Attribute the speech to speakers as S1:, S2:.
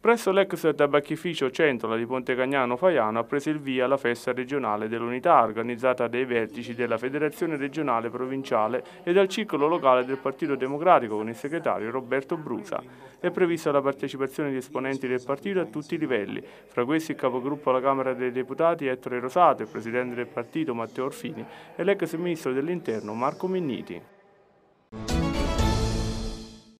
S1: Presso l'ex tabacchificio Centola di Ponte Cagnano Faiano ha preso il via la festa regionale dell'unità organizzata dai vertici della Federazione regionale provinciale e dal circolo locale del Partito Democratico con il segretario Roberto Brusa. È prevista la partecipazione di esponenti del partito a tutti i livelli, fra questi il capogruppo alla Camera dei Deputati Ettore Rosato, il presidente del partito Matteo Orfini e l'ex ministro dell'Interno Marco Minniti.